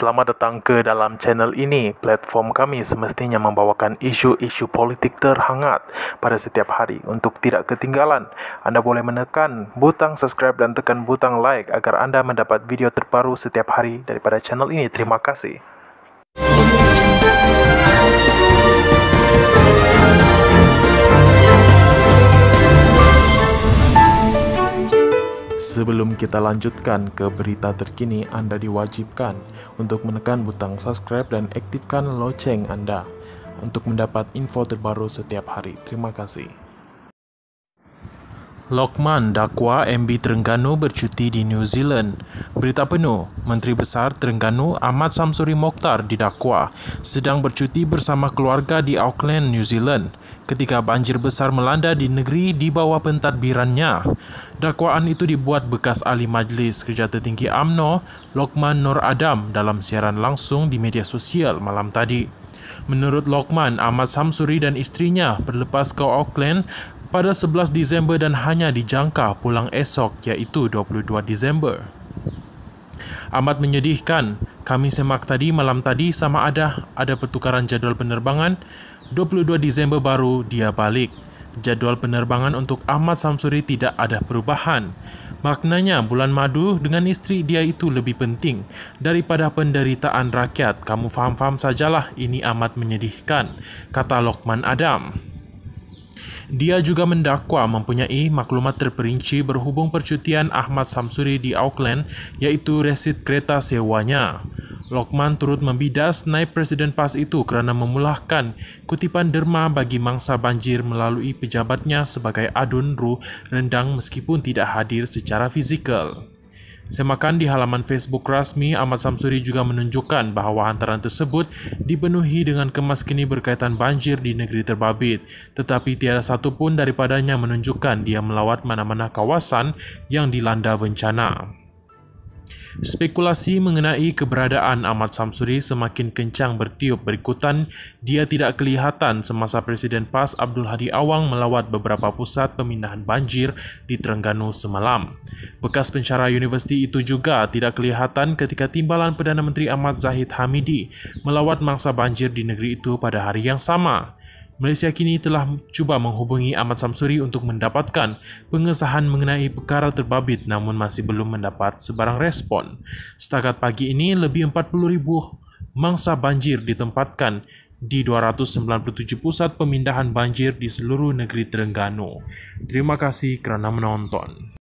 selamat datang ke dalam channel ini. Platform kami semestinya membawakan isu-isu politik terhangat pada setiap hari. Untuk tidak ketinggalan, anda boleh menekan butang subscribe dan tekan butang like agar anda mendapat video terbaru setiap hari daripada channel ini. Terima kasih. Sebelum kita lanjutkan ke berita terkini, Anda diwajibkan untuk menekan butang subscribe dan aktifkan lonceng Anda untuk mendapat info terbaru setiap hari. Terima kasih. Lokman dakwa MB Terengganu bercuti di New Zealand. Berita penuh, Menteri Besar Terengganu Ahmad Samsuri Mokhtar didakwa sedang bercuti bersama keluarga di Auckland, New Zealand ketika banjir besar melanda di negeri di bawah pentadbirannya. Dakwaan itu dibuat bekas ahli majlis kerja tertinggi AMNO, Lokman Nur Adam dalam siaran langsung di media sosial malam tadi. Menurut Lokman, Ahmad Samsuri dan istrinya berlepas ke Auckland pada 11 Disember dan hanya dijangka pulang esok iaitu 22 Disember. Amat menyedihkan, kami semak tadi malam tadi sama ada ada pertukaran jadual penerbangan, 22 Disember baru dia balik. Jadual penerbangan untuk Ahmad Samsuri tidak ada perubahan. Maknanya bulan madu dengan istri dia itu lebih penting daripada penderitaan rakyat. Kamu faham-faham sajalah ini amat menyedihkan, kata Lokman Adam. Dia juga mendakwa mempunyai maklumat terperinci berhubung percutian Ahmad Samsuri di Auckland, yaitu resit kereta sewanya. Lokman turut membidas naib presiden PAS itu kerana memulahkan kutipan derma bagi mangsa banjir melalui pejabatnya sebagai Adun Ru Rendang meskipun tidak hadir secara fizikal. Semakan di halaman Facebook rasmi, Ahmad Samsuri juga menunjukkan bahwa hantaran tersebut dipenuhi dengan kemas kini berkaitan banjir di negeri terbabit, tetapi tiada satupun daripadanya menunjukkan dia melawat mana-mana kawasan yang dilanda bencana. Spekulasi mengenai keberadaan Ahmad Samsuri semakin kencang bertiup berikutan, dia tidak kelihatan semasa Presiden PAS Abdul Hadi Awang melawat beberapa pusat pemindahan banjir di Terengganu semalam. Bekas pencara universiti itu juga tidak kelihatan ketika timbalan Perdana Menteri Ahmad Zahid Hamidi melawat mangsa banjir di negeri itu pada hari yang sama. Malaysia kini telah cuba menghubungi Ahmad Samsuri untuk mendapatkan pengesahan mengenai perkara terbabit namun masih belum mendapat sebarang respon. Setakat pagi ini, lebih 40 ribu mangsa banjir ditempatkan di 297 pusat pemindahan banjir di seluruh negeri Terengganu. Terima kasih kerana menonton.